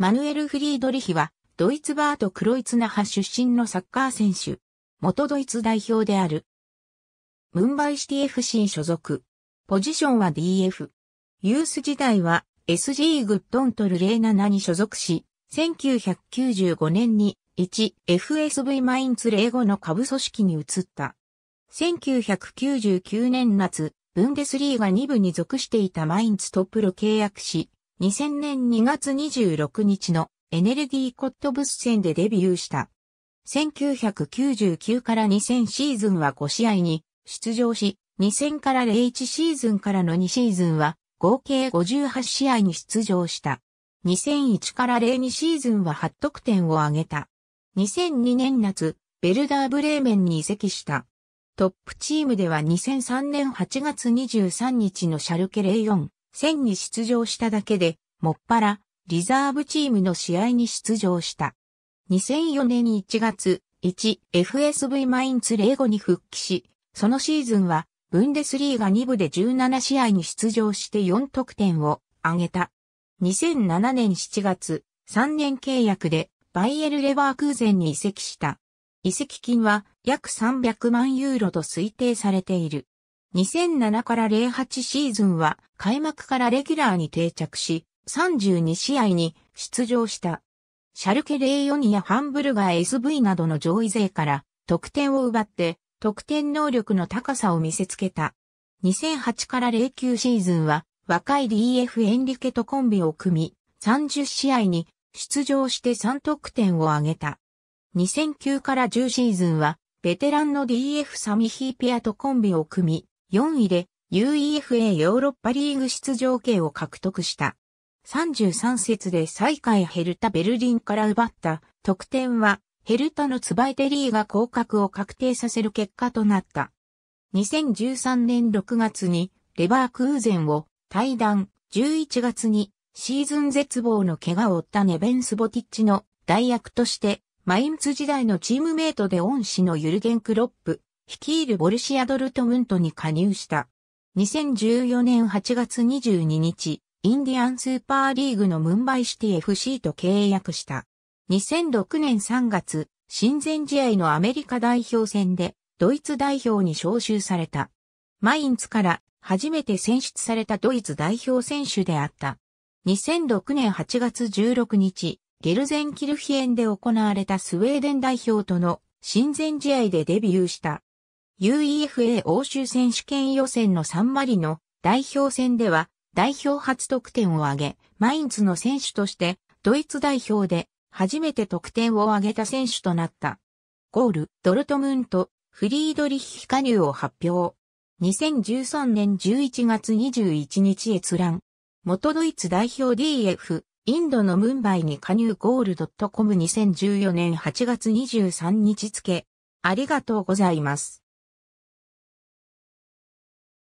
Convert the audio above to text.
マヌエル・フリードリヒは、ドイツバート・クロイツナ派出身のサッカー選手、元ドイツ代表である。ムンバイシティ FC 所属。ポジションは DF。ユース時代は SG グッドントル07に所属し、1995年に 1FSV マインツ05の下部組織に移った。1999年夏、ブンデスリーガ2部に属していたマインツとプロ契約し、2000年2月26日のエネルギーコットブス戦でデビューした。1999から2000シーズンは5試合に出場し、2000から01シーズンからの2シーズンは合計58試合に出場した。2001から02シーズンは8得点を挙げた。2002年夏、ベルダーブレーメンに移籍した。トップチームでは2003年8月23日のシャルケ04、戦に出場しただけで、もっぱら、リザーブチームの試合に出場した。2004年1月、1FSV マインツ0ゴに復帰し、そのシーズンは、ブンデスリーが2部で17試合に出場して4得点を挙げた。2007年7月、3年契約でバイエル・レバークーゼンに移籍した。移籍金は約300万ユーロと推定されている。2007から08シーズンは開幕からレギュラーに定着し、32試合に出場した。シャルケ04ニやハンブルガー SV などの上位勢から得点を奪って得点能力の高さを見せつけた。2008から09シーズンは若い DF エンリケとコンビを組み30試合に出場して3得点を挙げた。2009から10シーズンはベテランの DF サミヒーペアとコンビを組み4位で UEFA ヨーロッパリーグ出場権を獲得した。33節で最下位ヘルタ・ベルリンから奪った得点はヘルタのツバイテリーが降格を確定させる結果となった。2013年6月にレバークーゼンを退団11月にシーズン絶望の怪我を負ったネベンスボティッチの代役としてマインツ時代のチームメイトで恩師のユルゲン・クロップ、率いるボルシアドルトムントに加入した。2014年8月22日、インディアンスーパーリーグのムンバイシティ FC と契約した。2006年3月、親善試合のアメリカ代表戦で、ドイツ代表に招集された。マインツから初めて選出されたドイツ代表選手であった。2006年8月16日、ゲルゼンキルヒエンで行われたスウェーデン代表との親善試合でデビューした。UEFA 欧州選手権予選のサンマリの代表戦では代表初得点を挙げ、マインツの選手としてドイツ代表で初めて得点を挙げた選手となった。ゴール、ドルトムント、フリードリッヒ加入を発表。2013年11月21日閲覧。元ドイツ代表 DF、インドのムンバイに加入ゴールドットコム2014年8月23日付。ありがとうございます。